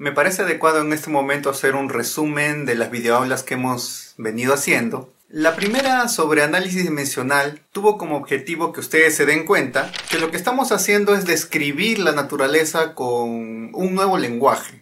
Me parece adecuado en este momento hacer un resumen de las videoaulas que hemos venido haciendo. La primera sobre análisis dimensional tuvo como objetivo que ustedes se den cuenta que lo que estamos haciendo es describir la naturaleza con un nuevo lenguaje.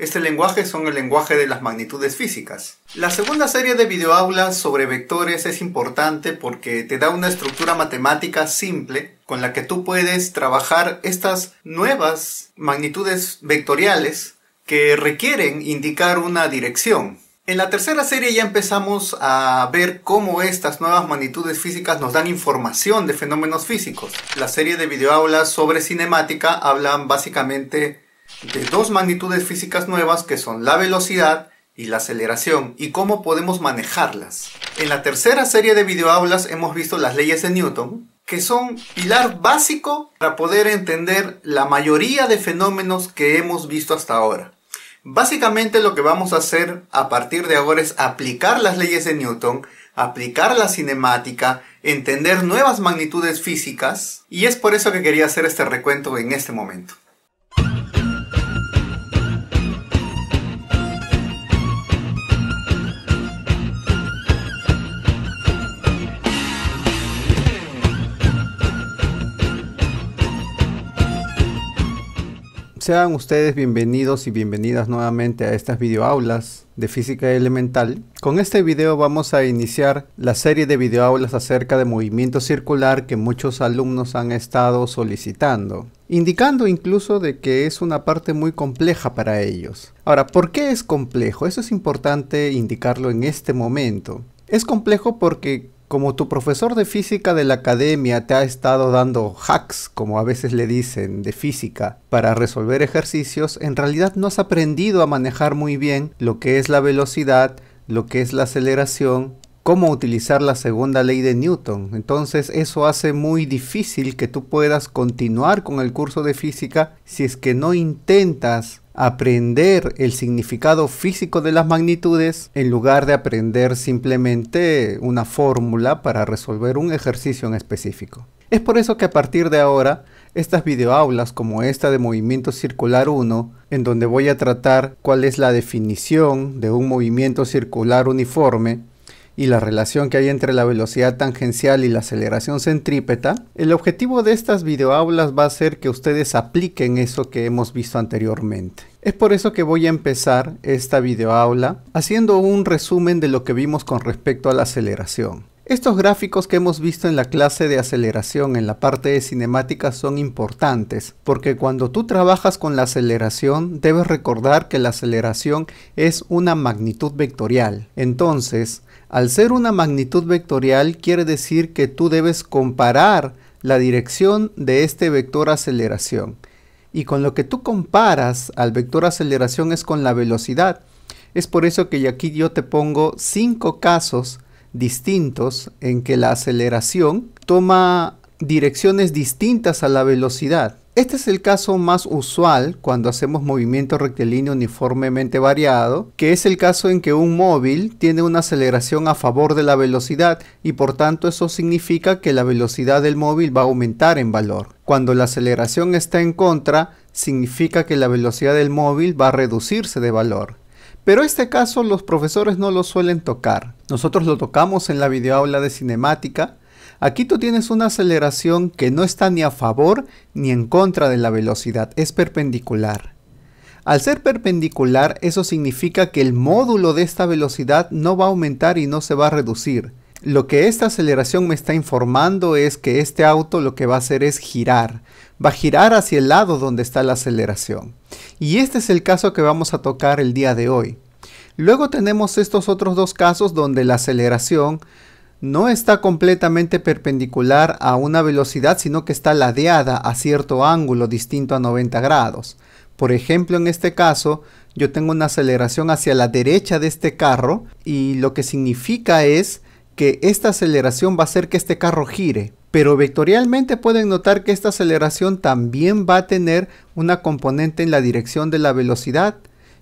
Este lenguaje son el lenguaje de las magnitudes físicas. La segunda serie de videoaulas sobre vectores es importante porque te da una estructura matemática simple con la que tú puedes trabajar estas nuevas magnitudes vectoriales que requieren indicar una dirección. En la tercera serie ya empezamos a ver cómo estas nuevas magnitudes físicas nos dan información de fenómenos físicos. La serie de videoaulas sobre cinemática hablan básicamente de dos magnitudes físicas nuevas que son la velocidad y la aceleración y cómo podemos manejarlas. En la tercera serie de videoaulas hemos visto las leyes de Newton, que son pilar básico para poder entender la mayoría de fenómenos que hemos visto hasta ahora. Básicamente lo que vamos a hacer a partir de ahora es aplicar las leyes de Newton, aplicar la cinemática, entender nuevas magnitudes físicas y es por eso que quería hacer este recuento en este momento. Sean ustedes bienvenidos y bienvenidas nuevamente a estas videoaulas de física elemental. Con este video vamos a iniciar la serie de videoaulas acerca de movimiento circular que muchos alumnos han estado solicitando, indicando incluso de que es una parte muy compleja para ellos. Ahora, ¿por qué es complejo? Eso es importante indicarlo en este momento. Es complejo porque como tu profesor de física de la academia te ha estado dando hacks, como a veces le dicen, de física, para resolver ejercicios, en realidad no has aprendido a manejar muy bien lo que es la velocidad, lo que es la aceleración cómo utilizar la segunda ley de Newton. Entonces eso hace muy difícil que tú puedas continuar con el curso de física si es que no intentas aprender el significado físico de las magnitudes en lugar de aprender simplemente una fórmula para resolver un ejercicio en específico. Es por eso que a partir de ahora, estas videoaulas como esta de movimiento circular 1, en donde voy a tratar cuál es la definición de un movimiento circular uniforme, y la relación que hay entre la velocidad tangencial y la aceleración centrípeta, el objetivo de estas videoaulas va a ser que ustedes apliquen eso que hemos visto anteriormente. Es por eso que voy a empezar esta videoaula haciendo un resumen de lo que vimos con respecto a la aceleración. Estos gráficos que hemos visto en la clase de aceleración en la parte de cinemática son importantes, porque cuando tú trabajas con la aceleración debes recordar que la aceleración es una magnitud vectorial. Entonces, al ser una magnitud vectorial quiere decir que tú debes comparar la dirección de este vector aceleración. Y con lo que tú comparas al vector aceleración es con la velocidad. Es por eso que aquí yo te pongo cinco casos distintos en que la aceleración toma direcciones distintas a la velocidad. Este es el caso más usual cuando hacemos movimiento rectilíneo uniformemente variado, que es el caso en que un móvil tiene una aceleración a favor de la velocidad y por tanto eso significa que la velocidad del móvil va a aumentar en valor. Cuando la aceleración está en contra, significa que la velocidad del móvil va a reducirse de valor. Pero este caso los profesores no lo suelen tocar. Nosotros lo tocamos en la videoaula de cinemática, Aquí tú tienes una aceleración que no está ni a favor ni en contra de la velocidad, es perpendicular. Al ser perpendicular, eso significa que el módulo de esta velocidad no va a aumentar y no se va a reducir. Lo que esta aceleración me está informando es que este auto lo que va a hacer es girar. Va a girar hacia el lado donde está la aceleración. Y este es el caso que vamos a tocar el día de hoy. Luego tenemos estos otros dos casos donde la aceleración no está completamente perpendicular a una velocidad, sino que está ladeada a cierto ángulo distinto a 90 grados. Por ejemplo, en este caso, yo tengo una aceleración hacia la derecha de este carro y lo que significa es que esta aceleración va a hacer que este carro gire. Pero vectorialmente pueden notar que esta aceleración también va a tener una componente en la dirección de la velocidad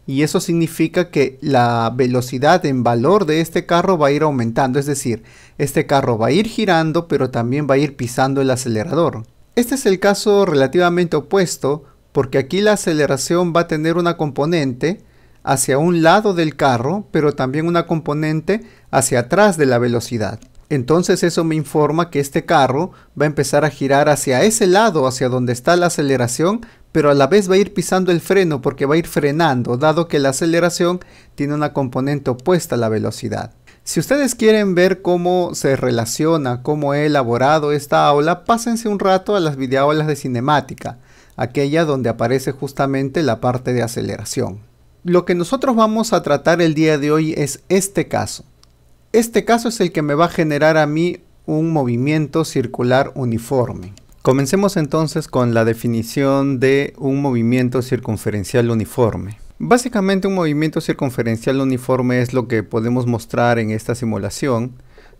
y eso significa que la velocidad en valor de este carro va a ir aumentando, es decir, este carro va a ir girando pero también va a ir pisando el acelerador. Este es el caso relativamente opuesto porque aquí la aceleración va a tener una componente hacia un lado del carro pero también una componente hacia atrás de la velocidad. Entonces eso me informa que este carro va a empezar a girar hacia ese lado, hacia donde está la aceleración, pero a la vez va a ir pisando el freno porque va a ir frenando, dado que la aceleración tiene una componente opuesta a la velocidad. Si ustedes quieren ver cómo se relaciona, cómo he elaborado esta aula, pásense un rato a las videoaulas de cinemática, aquella donde aparece justamente la parte de aceleración. Lo que nosotros vamos a tratar el día de hoy es este caso. Este caso es el que me va a generar a mí un movimiento circular uniforme. Comencemos entonces con la definición de un movimiento circunferencial uniforme. Básicamente un movimiento circunferencial uniforme es lo que podemos mostrar en esta simulación,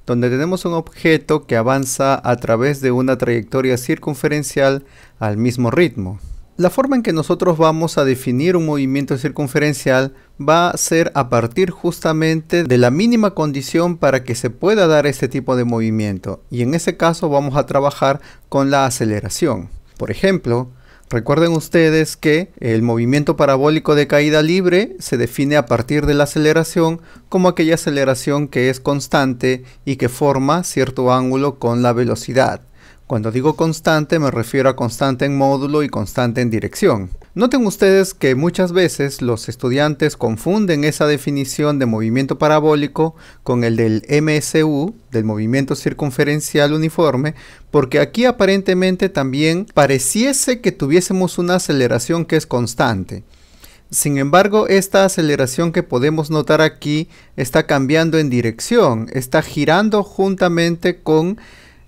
donde tenemos un objeto que avanza a través de una trayectoria circunferencial al mismo ritmo. La forma en que nosotros vamos a definir un movimiento circunferencial va a ser a partir justamente de la mínima condición para que se pueda dar este tipo de movimiento y en ese caso vamos a trabajar con la aceleración. Por ejemplo, recuerden ustedes que el movimiento parabólico de caída libre se define a partir de la aceleración como aquella aceleración que es constante y que forma cierto ángulo con la velocidad. Cuando digo constante me refiero a constante en módulo y constante en dirección. Noten ustedes que muchas veces los estudiantes confunden esa definición de movimiento parabólico con el del MSU, del movimiento circunferencial uniforme, porque aquí aparentemente también pareciese que tuviésemos una aceleración que es constante. Sin embargo, esta aceleración que podemos notar aquí está cambiando en dirección, está girando juntamente con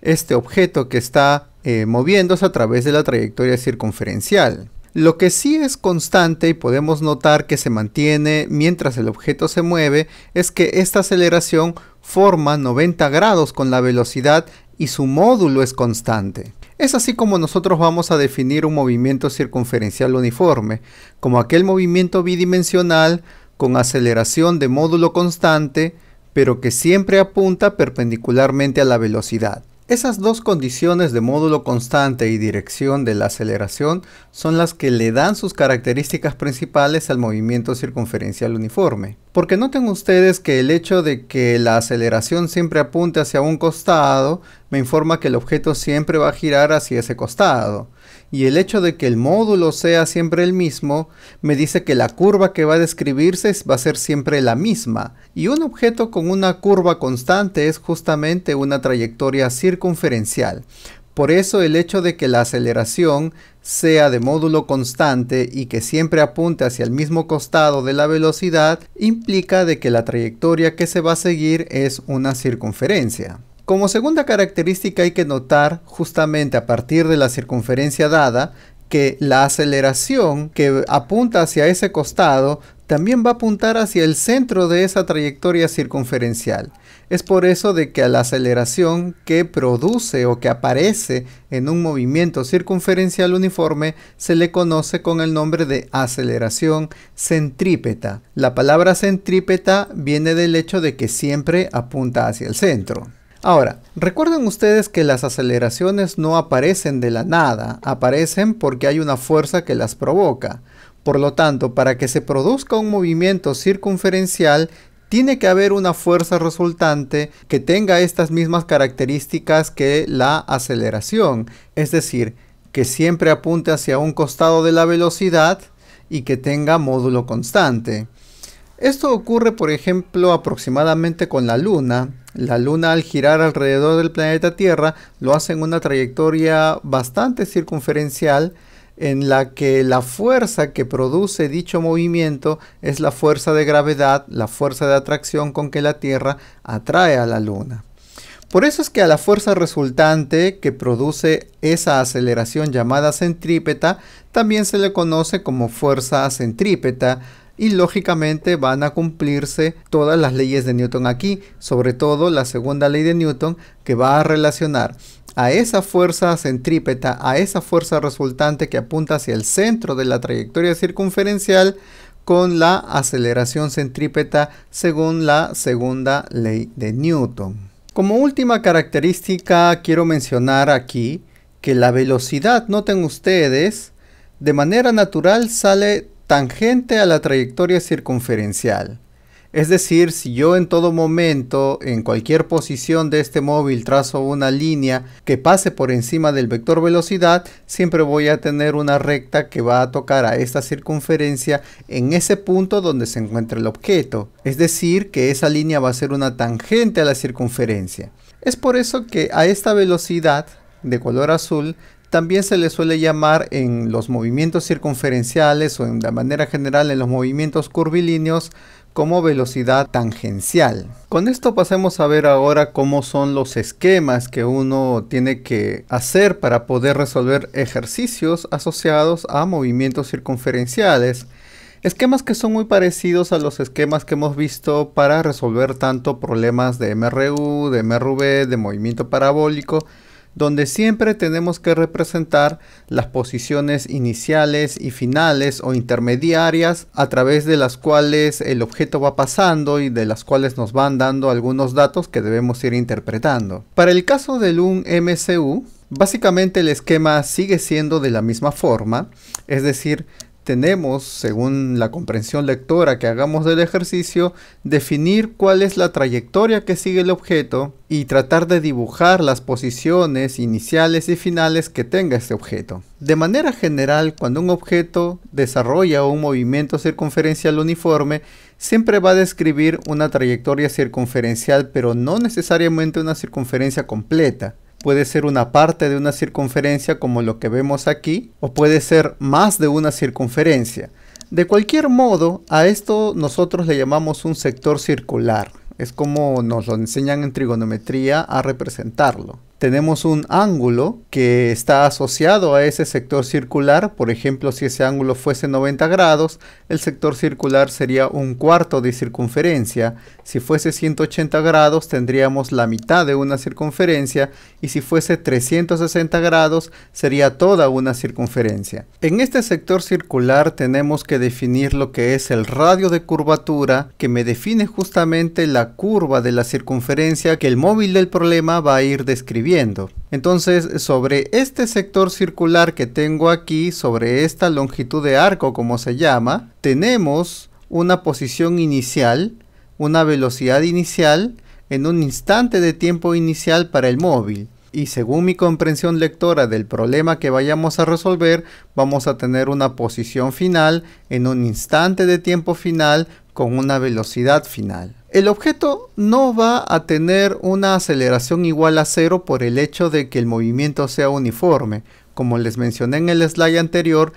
este objeto que está eh, moviéndose a través de la trayectoria circunferencial. Lo que sí es constante y podemos notar que se mantiene mientras el objeto se mueve es que esta aceleración forma 90 grados con la velocidad y su módulo es constante. Es así como nosotros vamos a definir un movimiento circunferencial uniforme, como aquel movimiento bidimensional con aceleración de módulo constante, pero que siempre apunta perpendicularmente a la velocidad. Esas dos condiciones de módulo constante y dirección de la aceleración son las que le dan sus características principales al movimiento circunferencial uniforme. Porque noten ustedes que el hecho de que la aceleración siempre apunte hacia un costado me informa que el objeto siempre va a girar hacia ese costado y el hecho de que el módulo sea siempre el mismo me dice que la curva que va a describirse va a ser siempre la misma. Y un objeto con una curva constante es justamente una trayectoria circunferencial. Por eso el hecho de que la aceleración sea de módulo constante y que siempre apunte hacia el mismo costado de la velocidad implica de que la trayectoria que se va a seguir es una circunferencia. Como segunda característica hay que notar justamente a partir de la circunferencia dada que la aceleración que apunta hacia ese costado también va a apuntar hacia el centro de esa trayectoria circunferencial. Es por eso de que a la aceleración que produce o que aparece en un movimiento circunferencial uniforme se le conoce con el nombre de aceleración centrípeta. La palabra centrípeta viene del hecho de que siempre apunta hacia el centro. Ahora, recuerden ustedes que las aceleraciones no aparecen de la nada, aparecen porque hay una fuerza que las provoca. Por lo tanto, para que se produzca un movimiento circunferencial, tiene que haber una fuerza resultante que tenga estas mismas características que la aceleración, es decir, que siempre apunte hacia un costado de la velocidad y que tenga módulo constante. Esto ocurre, por ejemplo, aproximadamente con la Luna, la Luna al girar alrededor del planeta Tierra lo hace en una trayectoria bastante circunferencial en la que la fuerza que produce dicho movimiento es la fuerza de gravedad, la fuerza de atracción con que la Tierra atrae a la Luna. Por eso es que a la fuerza resultante que produce esa aceleración llamada centrípeta también se le conoce como fuerza centrípeta, y lógicamente van a cumplirse todas las leyes de Newton aquí, sobre todo la segunda ley de Newton que va a relacionar a esa fuerza centrípeta, a esa fuerza resultante que apunta hacia el centro de la trayectoria circunferencial con la aceleración centrípeta según la segunda ley de Newton. Como última característica quiero mencionar aquí que la velocidad, noten ustedes, de manera natural sale tangente a la trayectoria circunferencial. Es decir, si yo en todo momento, en cualquier posición de este móvil, trazo una línea que pase por encima del vector velocidad, siempre voy a tener una recta que va a tocar a esta circunferencia en ese punto donde se encuentra el objeto. Es decir, que esa línea va a ser una tangente a la circunferencia. Es por eso que a esta velocidad de color azul también se le suele llamar en los movimientos circunferenciales o en manera general en los movimientos curvilíneos como velocidad tangencial. Con esto pasemos a ver ahora cómo son los esquemas que uno tiene que hacer para poder resolver ejercicios asociados a movimientos circunferenciales. Esquemas que son muy parecidos a los esquemas que hemos visto para resolver tanto problemas de MRU, de MRV, de movimiento parabólico, donde siempre tenemos que representar las posiciones iniciales y finales o intermediarias a través de las cuales el objeto va pasando y de las cuales nos van dando algunos datos que debemos ir interpretando. Para el caso del un MCU, básicamente el esquema sigue siendo de la misma forma, es decir, tenemos, según la comprensión lectora que hagamos del ejercicio, definir cuál es la trayectoria que sigue el objeto y tratar de dibujar las posiciones iniciales y finales que tenga este objeto. De manera general, cuando un objeto desarrolla un movimiento circunferencial uniforme, siempre va a describir una trayectoria circunferencial, pero no necesariamente una circunferencia completa puede ser una parte de una circunferencia como lo que vemos aquí, o puede ser más de una circunferencia. De cualquier modo, a esto nosotros le llamamos un sector circular. Es como nos lo enseñan en trigonometría a representarlo tenemos un ángulo que está asociado a ese sector circular. Por ejemplo, si ese ángulo fuese 90 grados, el sector circular sería un cuarto de circunferencia. Si fuese 180 grados, tendríamos la mitad de una circunferencia. Y si fuese 360 grados, sería toda una circunferencia. En este sector circular tenemos que definir lo que es el radio de curvatura, que me define justamente la curva de la circunferencia que el móvil del problema va a ir describiendo. Entonces, sobre este sector circular que tengo aquí, sobre esta longitud de arco como se llama, tenemos una posición inicial, una velocidad inicial, en un instante de tiempo inicial para el móvil. Y según mi comprensión lectora del problema que vayamos a resolver, vamos a tener una posición final en un instante de tiempo final con una velocidad final. El objeto no va a tener una aceleración igual a cero por el hecho de que el movimiento sea uniforme. Como les mencioné en el slide anterior,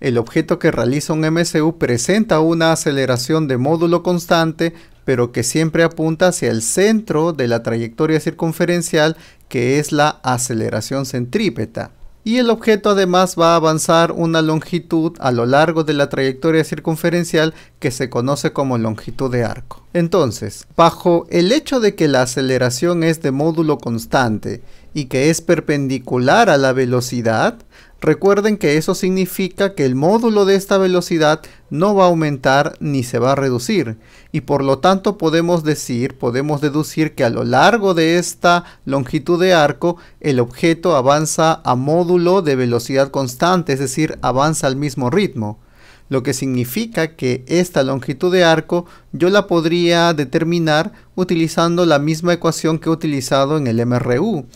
el objeto que realiza un MCU presenta una aceleración de módulo constante, pero que siempre apunta hacia el centro de la trayectoria circunferencial, que es la aceleración centrípeta y el objeto además va a avanzar una longitud a lo largo de la trayectoria circunferencial que se conoce como longitud de arco. Entonces, bajo el hecho de que la aceleración es de módulo constante y que es perpendicular a la velocidad, Recuerden que eso significa que el módulo de esta velocidad no va a aumentar ni se va a reducir y por lo tanto podemos decir, podemos deducir que a lo largo de esta longitud de arco el objeto avanza a módulo de velocidad constante, es decir, avanza al mismo ritmo lo que significa que esta longitud de arco yo la podría determinar utilizando la misma ecuación que he utilizado en el MRU,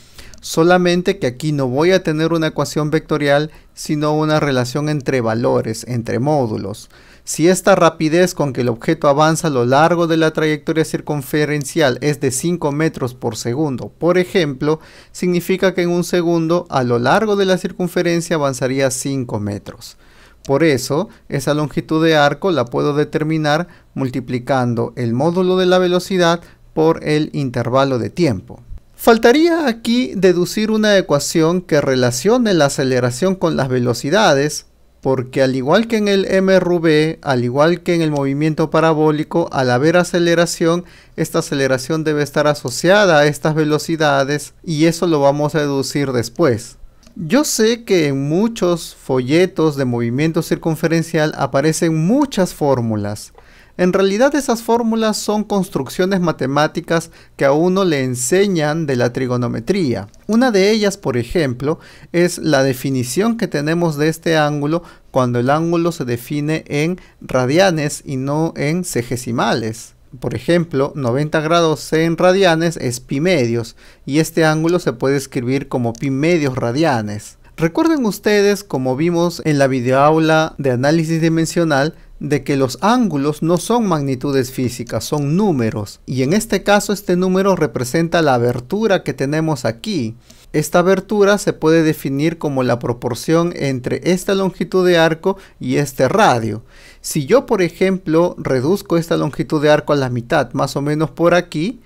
solamente que aquí no voy a tener una ecuación vectorial, sino una relación entre valores, entre módulos. Si esta rapidez con que el objeto avanza a lo largo de la trayectoria circunferencial es de 5 metros por segundo, por ejemplo, significa que en un segundo a lo largo de la circunferencia avanzaría 5 metros. Por eso, esa longitud de arco la puedo determinar multiplicando el módulo de la velocidad por el intervalo de tiempo. Faltaría aquí deducir una ecuación que relacione la aceleración con las velocidades, porque al igual que en el MRV, al igual que en el movimiento parabólico, al haber aceleración, esta aceleración debe estar asociada a estas velocidades y eso lo vamos a deducir después. Yo sé que en muchos folletos de movimiento circunferencial aparecen muchas fórmulas en realidad esas fórmulas son construcciones matemáticas que a uno le enseñan de la trigonometría. Una de ellas, por ejemplo, es la definición que tenemos de este ángulo cuando el ángulo se define en radianes y no en segesimales. Por ejemplo, 90 grados en radianes es pi medios y este ángulo se puede escribir como pi medios radianes. Recuerden ustedes, como vimos en la videoaula de análisis dimensional, de que los ángulos no son magnitudes físicas, son números. Y en este caso este número representa la abertura que tenemos aquí. Esta abertura se puede definir como la proporción entre esta longitud de arco y este radio. Si yo, por ejemplo, reduzco esta longitud de arco a la mitad, más o menos por aquí,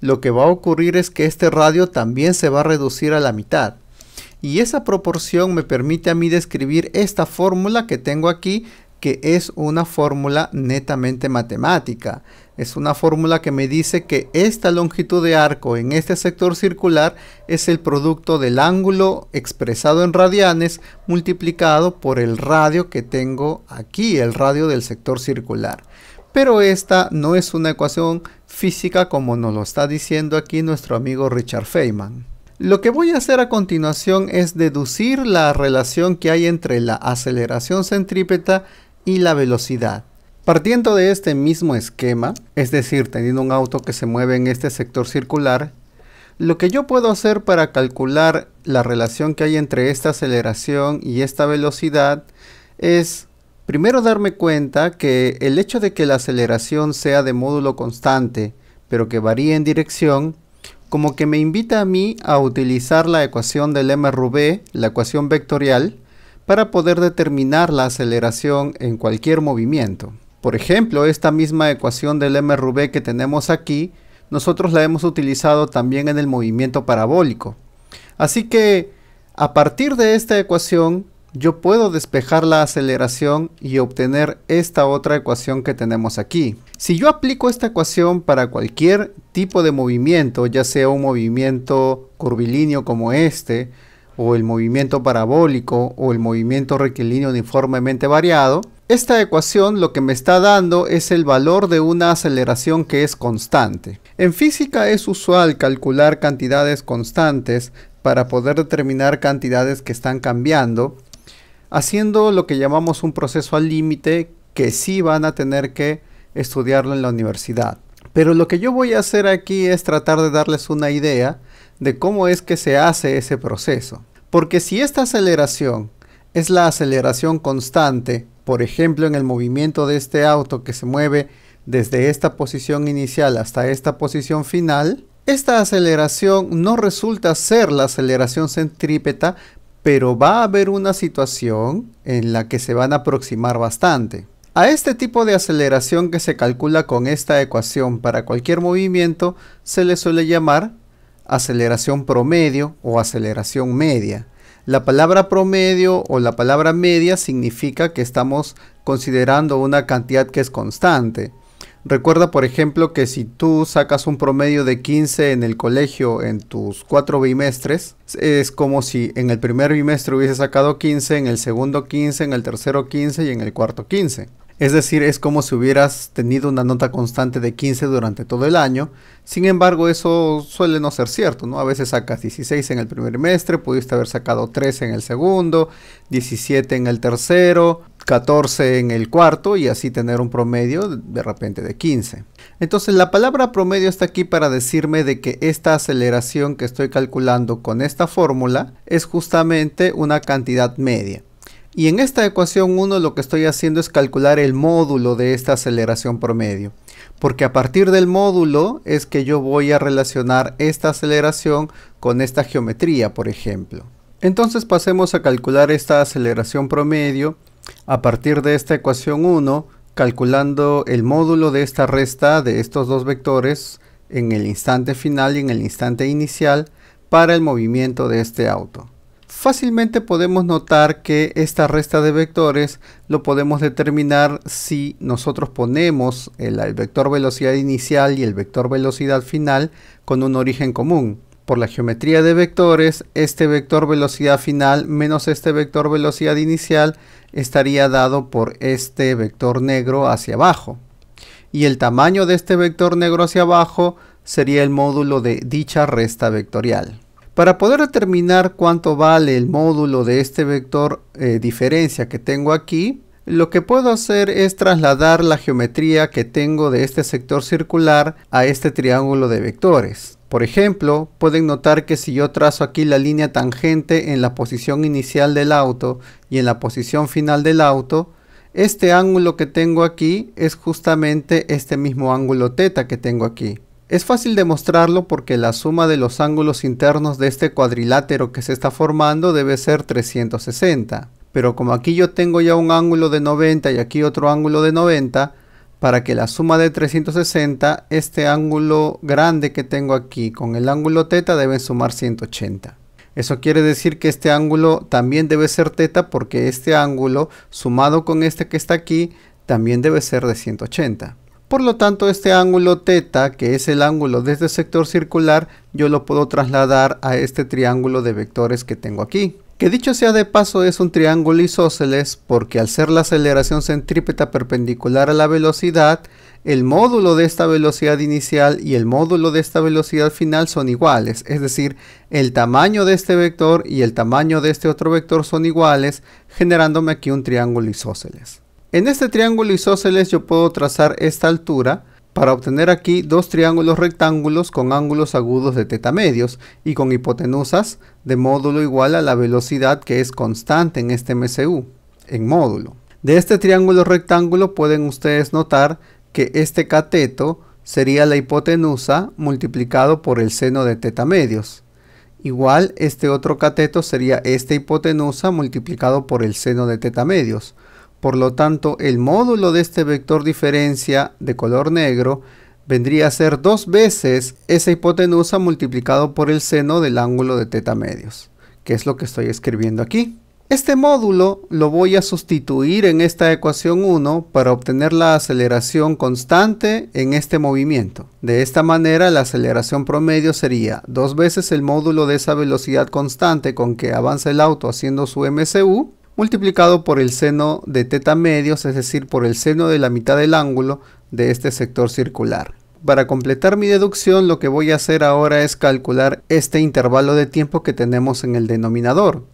lo que va a ocurrir es que este radio también se va a reducir a la mitad. Y esa proporción me permite a mí describir esta fórmula que tengo aquí que es una fórmula netamente matemática. Es una fórmula que me dice que esta longitud de arco en este sector circular es el producto del ángulo expresado en radianes multiplicado por el radio que tengo aquí, el radio del sector circular. Pero esta no es una ecuación física como nos lo está diciendo aquí nuestro amigo Richard Feynman. Lo que voy a hacer a continuación es deducir la relación que hay entre la aceleración centrípeta y la velocidad. Partiendo de este mismo esquema, es decir, teniendo un auto que se mueve en este sector circular, lo que yo puedo hacer para calcular la relación que hay entre esta aceleración y esta velocidad es primero darme cuenta que el hecho de que la aceleración sea de módulo constante, pero que varíe en dirección, como que me invita a mí a utilizar la ecuación del MRV, la ecuación vectorial, para poder determinar la aceleración en cualquier movimiento. Por ejemplo, esta misma ecuación del mRV que tenemos aquí, nosotros la hemos utilizado también en el movimiento parabólico. Así que, a partir de esta ecuación, yo puedo despejar la aceleración y obtener esta otra ecuación que tenemos aquí. Si yo aplico esta ecuación para cualquier tipo de movimiento, ya sea un movimiento curvilíneo como este, o el movimiento parabólico o el movimiento rectilíneo uniformemente variado, esta ecuación lo que me está dando es el valor de una aceleración que es constante. En física es usual calcular cantidades constantes para poder determinar cantidades que están cambiando, haciendo lo que llamamos un proceso al límite que sí van a tener que estudiarlo en la universidad. Pero lo que yo voy a hacer aquí es tratar de darles una idea de cómo es que se hace ese proceso. Porque si esta aceleración es la aceleración constante, por ejemplo en el movimiento de este auto que se mueve desde esta posición inicial hasta esta posición final, esta aceleración no resulta ser la aceleración centrípeta, pero va a haber una situación en la que se van a aproximar bastante. A este tipo de aceleración que se calcula con esta ecuación para cualquier movimiento se le suele llamar aceleración promedio o aceleración media. La palabra promedio o la palabra media significa que estamos considerando una cantidad que es constante. Recuerda, por ejemplo, que si tú sacas un promedio de 15 en el colegio en tus cuatro bimestres, es como si en el primer bimestre hubiese sacado 15, en el segundo 15, en el tercero 15 y en el cuarto 15. Es decir, es como si hubieras tenido una nota constante de 15 durante todo el año. Sin embargo, eso suele no ser cierto, ¿no? A veces sacas 16 en el primer trimestre, pudiste haber sacado 13 en el segundo, 17 en el tercero, 14 en el cuarto y así tener un promedio de repente de 15. Entonces la palabra promedio está aquí para decirme de que esta aceleración que estoy calculando con esta fórmula es justamente una cantidad media. Y en esta ecuación 1 lo que estoy haciendo es calcular el módulo de esta aceleración promedio. Porque a partir del módulo es que yo voy a relacionar esta aceleración con esta geometría, por ejemplo. Entonces pasemos a calcular esta aceleración promedio a partir de esta ecuación 1, calculando el módulo de esta resta de estos dos vectores en el instante final y en el instante inicial para el movimiento de este auto. Fácilmente podemos notar que esta resta de vectores lo podemos determinar si nosotros ponemos el, vector velocidad inicial y el vector velocidad final con un origen común. Por la geometría de vectores, este vector velocidad final menos este vector velocidad inicial estaría dado por este vector negro hacia abajo. Y el tamaño de este vector negro hacia abajo sería el módulo de dicha resta vectorial. Para poder determinar cuánto vale el módulo de este vector eh, diferencia que tengo aquí, lo que puedo hacer es trasladar la geometría que tengo de este sector circular a este triángulo de vectores. Por ejemplo, pueden notar que si yo trazo aquí la línea tangente en la posición inicial del auto y en la posición final del auto, este ángulo que tengo aquí es justamente este mismo ángulo θ que tengo aquí. Es fácil demostrarlo porque la suma de los ángulos internos de este cuadrilátero que se está formando debe ser 360. Pero como aquí yo tengo ya un ángulo de 90 y aquí otro ángulo de 90, para que la suma de 360, este ángulo grande que tengo aquí con el ángulo teta deben sumar 180. Eso quiere decir que este ángulo también debe ser teta porque este ángulo sumado con este que está aquí también debe ser de 180. Por lo tanto, este ángulo θ, que es el ángulo de este sector circular, yo lo puedo trasladar a este triángulo de vectores que tengo aquí. Que dicho sea de paso es un triángulo isósceles porque al ser la aceleración centrípeta perpendicular a la velocidad, el módulo de esta velocidad inicial y el módulo de esta velocidad final son iguales, es decir, el tamaño de este vector y el tamaño de este otro vector son iguales, generándome aquí un triángulo isósceles. En este triángulo isósceles yo puedo trazar esta altura para obtener aquí dos triángulos rectángulos con ángulos agudos de teta medios y con hipotenusas de módulo igual a la velocidad que es constante en este MCU, en módulo. De este triángulo rectángulo pueden ustedes notar que este cateto sería la hipotenusa multiplicado por el seno de teta medios. Igual este otro cateto sería esta hipotenusa multiplicado por el seno de teta medios. Por lo tanto, el módulo de este vector diferencia de color negro vendría a ser dos veces esa hipotenusa multiplicado por el seno del ángulo de teta medios, que es lo que estoy escribiendo aquí. Este módulo lo voy a sustituir en esta ecuación 1 para obtener la aceleración constante en este movimiento. De esta manera la aceleración promedio sería dos veces el módulo de esa velocidad constante con que avanza el auto haciendo su MCU multiplicado por el seno de teta medios, es decir, por el seno de la mitad del ángulo de este sector circular. Para completar mi deducción lo que voy a hacer ahora es calcular este intervalo de tiempo que tenemos en el denominador.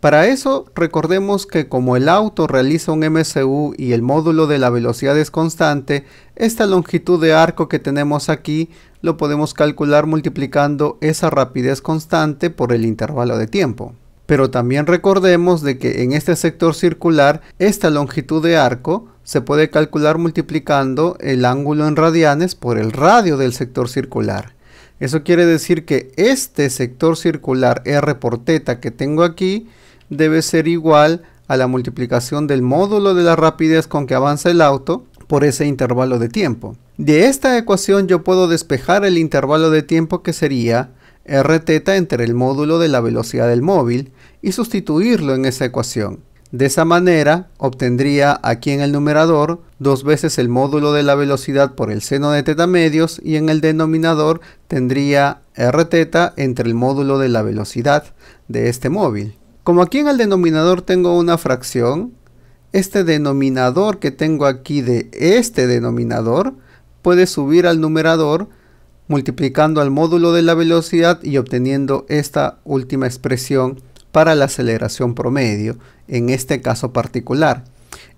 Para eso recordemos que como el auto realiza un MCU y el módulo de la velocidad es constante, esta longitud de arco que tenemos aquí lo podemos calcular multiplicando esa rapidez constante por el intervalo de tiempo. Pero también recordemos de que en este sector circular esta longitud de arco se puede calcular multiplicando el ángulo en radianes por el radio del sector circular. Eso quiere decir que este sector circular R por teta que tengo aquí debe ser igual a la multiplicación del módulo de la rapidez con que avanza el auto por ese intervalo de tiempo. De esta ecuación yo puedo despejar el intervalo de tiempo que sería r teta entre el módulo de la velocidad del móvil y sustituirlo en esa ecuación. De esa manera obtendría aquí en el numerador dos veces el módulo de la velocidad por el seno de teta medios y en el denominador tendría r teta entre el módulo de la velocidad de este móvil. Como aquí en el denominador tengo una fracción, este denominador que tengo aquí de este denominador puede subir al numerador multiplicando al módulo de la velocidad y obteniendo esta última expresión para la aceleración promedio, en este caso particular.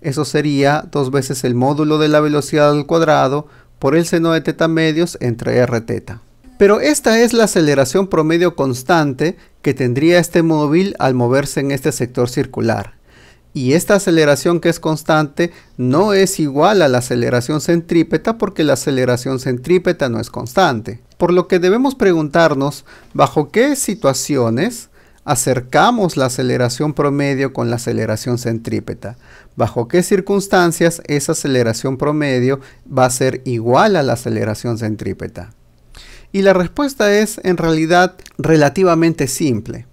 Eso sería dos veces el módulo de la velocidad al cuadrado por el seno de teta medios entre r teta. Pero esta es la aceleración promedio constante que tendría este móvil al moverse en este sector circular. Y esta aceleración que es constante no es igual a la aceleración centrípeta porque la aceleración centrípeta no es constante. Por lo que debemos preguntarnos bajo qué situaciones acercamos la aceleración promedio con la aceleración centrípeta. Bajo qué circunstancias esa aceleración promedio va a ser igual a la aceleración centrípeta. Y la respuesta es en realidad relativamente simple.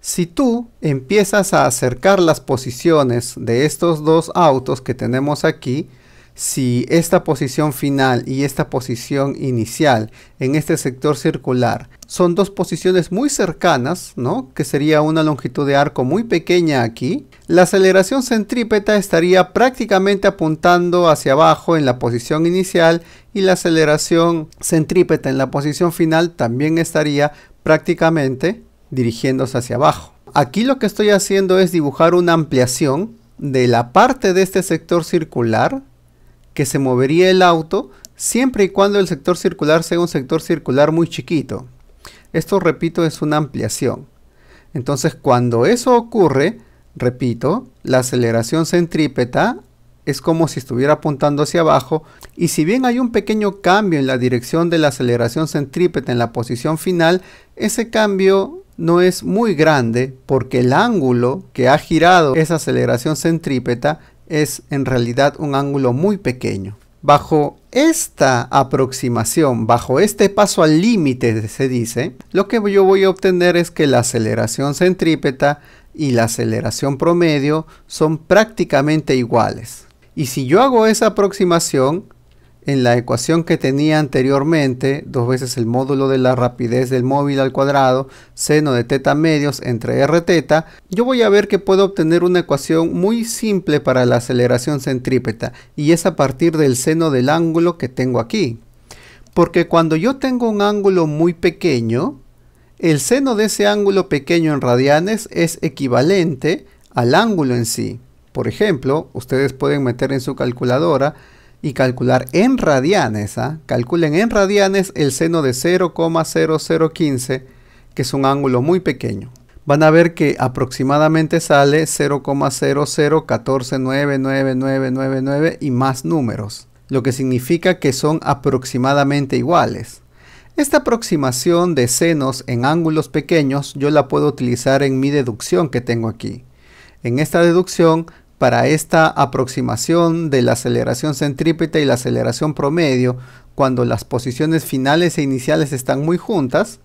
Si tú empiezas a acercar las posiciones de estos dos autos que tenemos aquí, si esta posición final y esta posición inicial en este sector circular son dos posiciones muy cercanas, ¿no? que sería una longitud de arco muy pequeña aquí, la aceleración centrípeta estaría prácticamente apuntando hacia abajo en la posición inicial y la aceleración centrípeta en la posición final también estaría prácticamente dirigiéndose hacia abajo. Aquí lo que estoy haciendo es dibujar una ampliación de la parte de este sector circular que se movería el auto siempre y cuando el sector circular sea un sector circular muy chiquito. Esto, repito, es una ampliación. Entonces, cuando eso ocurre, repito, la aceleración centrípeta es como si estuviera apuntando hacia abajo y si bien hay un pequeño cambio en la dirección de la aceleración centrípeta en la posición final, ese cambio no es muy grande porque el ángulo que ha girado esa aceleración centrípeta es en realidad un ángulo muy pequeño. Bajo esta aproximación, bajo este paso al límite se dice, lo que yo voy a obtener es que la aceleración centrípeta y la aceleración promedio son prácticamente iguales. Y si yo hago esa aproximación, en la ecuación que tenía anteriormente, dos veces el módulo de la rapidez del móvil al cuadrado, seno de teta medios entre r teta, yo voy a ver que puedo obtener una ecuación muy simple para la aceleración centrípeta, y es a partir del seno del ángulo que tengo aquí. Porque cuando yo tengo un ángulo muy pequeño, el seno de ese ángulo pequeño en radianes es equivalente al ángulo en sí. Por ejemplo, ustedes pueden meter en su calculadora y calcular en radianes, ¿ah? calculen en radianes el seno de 0,0015, que es un ángulo muy pequeño. Van a ver que aproximadamente sale 0,001499999 y más números, lo que significa que son aproximadamente iguales. Esta aproximación de senos en ángulos pequeños yo la puedo utilizar en mi deducción que tengo aquí. En esta deducción para esta aproximación de la aceleración centrípeta y la aceleración promedio, cuando las posiciones finales e iniciales están muy juntas,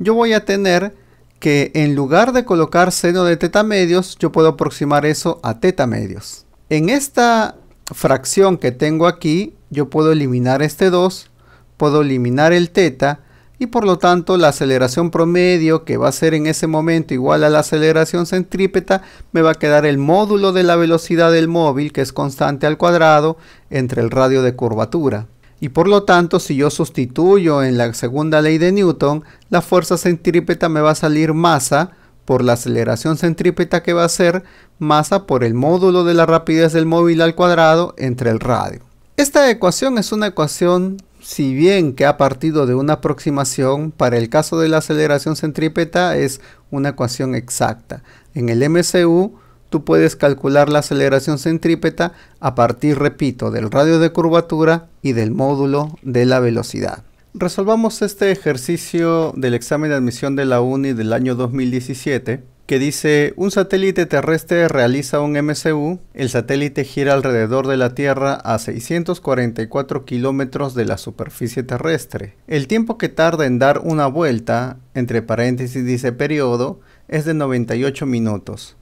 yo voy a tener que en lugar de colocar seno de teta medios, yo puedo aproximar eso a teta medios. En esta fracción que tengo aquí, yo puedo eliminar este 2, puedo eliminar el teta y por lo tanto la aceleración promedio que va a ser en ese momento igual a la aceleración centrípeta me va a quedar el módulo de la velocidad del móvil que es constante al cuadrado entre el radio de curvatura. Y por lo tanto, si yo sustituyo en la segunda ley de Newton, la fuerza centrípeta me va a salir masa por la aceleración centrípeta que va a ser masa por el módulo de la rapidez del móvil al cuadrado entre el radio. Esta ecuación es una ecuación si bien que ha partido de una aproximación, para el caso de la aceleración centrípeta es una ecuación exacta. En el MCU tú puedes calcular la aceleración centrípeta a partir, repito, del radio de curvatura y del módulo de la velocidad. Resolvamos este ejercicio del examen de admisión de la UNI del año 2017 que dice un satélite terrestre realiza un MCU, el satélite gira alrededor de la Tierra a 644 kilómetros de la superficie terrestre. El tiempo que tarda en dar una vuelta, entre paréntesis dice periodo, es de 98 minutos.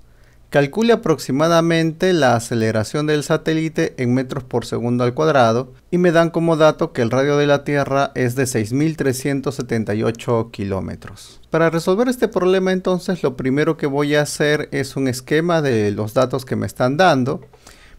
Calcule aproximadamente la aceleración del satélite en metros por segundo al cuadrado y me dan como dato que el radio de la Tierra es de 6.378 kilómetros. Para resolver este problema entonces lo primero que voy a hacer es un esquema de los datos que me están dando.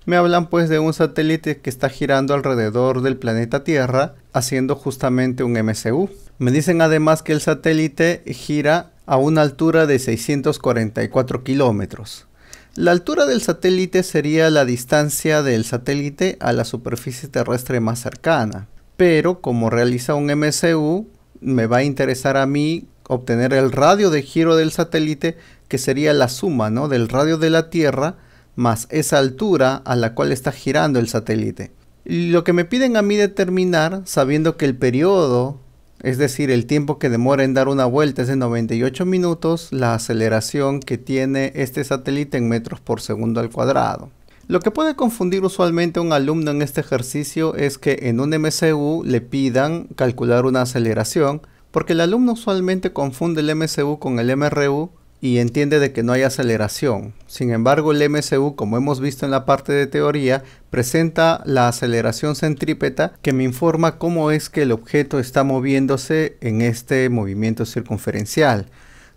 Me hablan pues de un satélite que está girando alrededor del planeta Tierra haciendo justamente un MCU. Me dicen además que el satélite gira a una altura de 644 kilómetros. La altura del satélite sería la distancia del satélite a la superficie terrestre más cercana, pero como realiza un MCU, me va a interesar a mí obtener el radio de giro del satélite, que sería la suma ¿no? del radio de la Tierra más esa altura a la cual está girando el satélite. Lo que me piden a mí determinar, sabiendo que el periodo es decir, el tiempo que demora en dar una vuelta es de 98 minutos, la aceleración que tiene este satélite en metros por segundo al cuadrado. Lo que puede confundir usualmente a un alumno en este ejercicio es que en un MCU le pidan calcular una aceleración, porque el alumno usualmente confunde el MCU con el MRU y entiende de que no hay aceleración. Sin embargo, el MCU, como hemos visto en la parte de teoría, presenta la aceleración centrípeta que me informa cómo es que el objeto está moviéndose en este movimiento circunferencial.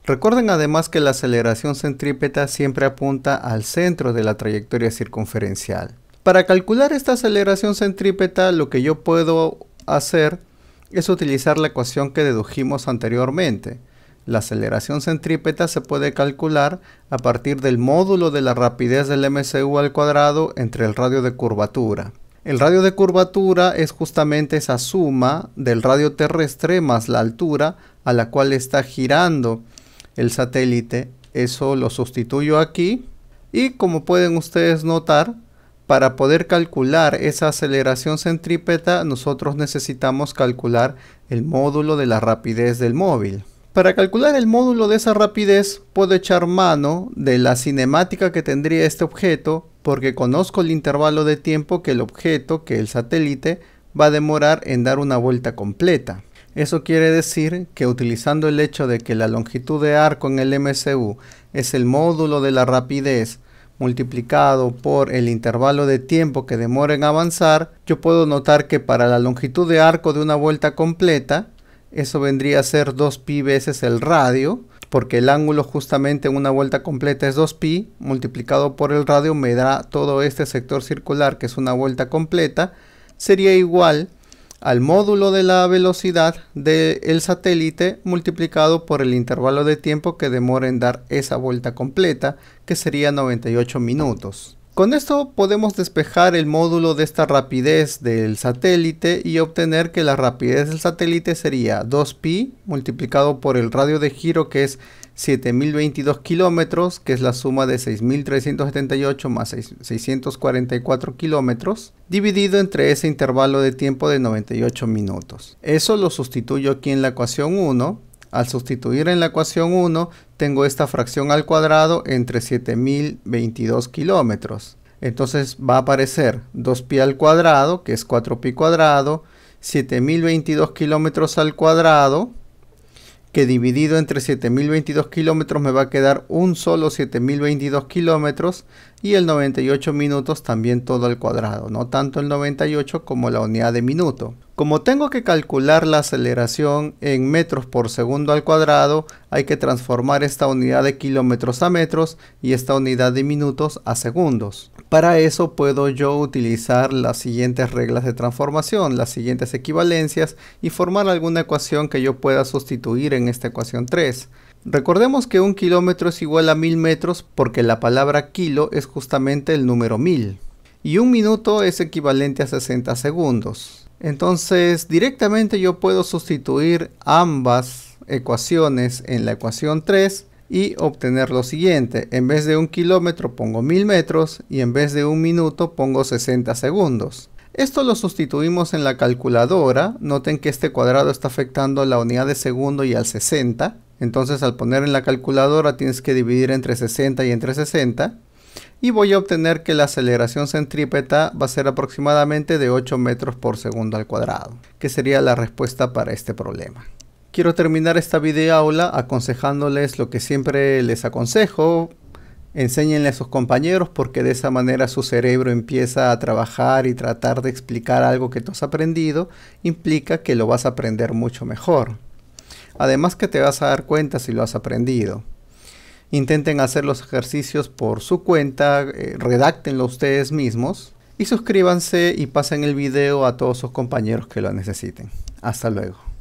Recuerden además que la aceleración centrípeta siempre apunta al centro de la trayectoria circunferencial. Para calcular esta aceleración centrípeta lo que yo puedo hacer es utilizar la ecuación que dedujimos anteriormente. La aceleración centrípeta se puede calcular a partir del módulo de la rapidez del mcu al cuadrado entre el radio de curvatura. El radio de curvatura es justamente esa suma del radio terrestre más la altura a la cual está girando el satélite. Eso lo sustituyo aquí y como pueden ustedes notar, para poder calcular esa aceleración centrípeta nosotros necesitamos calcular el módulo de la rapidez del móvil. Para calcular el módulo de esa rapidez puedo echar mano de la cinemática que tendría este objeto porque conozco el intervalo de tiempo que el objeto, que el satélite, va a demorar en dar una vuelta completa. Eso quiere decir que utilizando el hecho de que la longitud de arco en el MCU es el módulo de la rapidez multiplicado por el intervalo de tiempo que demora en avanzar, yo puedo notar que para la longitud de arco de una vuelta completa, eso vendría a ser 2pi veces el radio, porque el ángulo justamente en una vuelta completa es 2pi, multiplicado por el radio me da todo este sector circular que es una vuelta completa, sería igual al módulo de la velocidad del satélite multiplicado por el intervalo de tiempo que demora en dar esa vuelta completa, que sería 98 minutos. Con esto podemos despejar el módulo de esta rapidez del satélite y obtener que la rapidez del satélite sería 2pi multiplicado por el radio de giro que es 7022 kilómetros, que es la suma de 6378 más 644 kilómetros, dividido entre ese intervalo de tiempo de 98 minutos. Eso lo sustituyo aquí en la ecuación 1 al sustituir en la ecuación 1, tengo esta fracción al cuadrado entre 7022 kilómetros. Entonces va a aparecer 2pi al cuadrado, que es 4pi cuadrado, 7022 kilómetros al cuadrado, que dividido entre 7022 kilómetros me va a quedar un solo 7022 kilómetros, y el 98 minutos también todo al cuadrado, no tanto el 98 como la unidad de minuto. Como tengo que calcular la aceleración en metros por segundo al cuadrado, hay que transformar esta unidad de kilómetros a metros y esta unidad de minutos a segundos. Para eso puedo yo utilizar las siguientes reglas de transformación, las siguientes equivalencias y formar alguna ecuación que yo pueda sustituir en esta ecuación 3. Recordemos que un kilómetro es igual a mil metros porque la palabra kilo es justamente el número mil. Y un minuto es equivalente a 60 segundos. Entonces directamente yo puedo sustituir ambas ecuaciones en la ecuación 3 y obtener lo siguiente. En vez de un kilómetro pongo mil metros y en vez de un minuto pongo 60 segundos. Esto lo sustituimos en la calculadora. Noten que este cuadrado está afectando a la unidad de segundo y al 60. Entonces al poner en la calculadora tienes que dividir entre 60 y entre 60 y voy a obtener que la aceleración centrípeta va a ser aproximadamente de 8 metros por segundo al cuadrado, que sería la respuesta para este problema. Quiero terminar esta videoaula aconsejándoles lo que siempre les aconsejo, enséñenle a sus compañeros porque de esa manera su cerebro empieza a trabajar y tratar de explicar algo que tú has aprendido implica que lo vas a aprender mucho mejor. Además que te vas a dar cuenta si lo has aprendido. Intenten hacer los ejercicios por su cuenta, eh, redáctenlo ustedes mismos y suscríbanse y pasen el video a todos sus compañeros que lo necesiten. Hasta luego.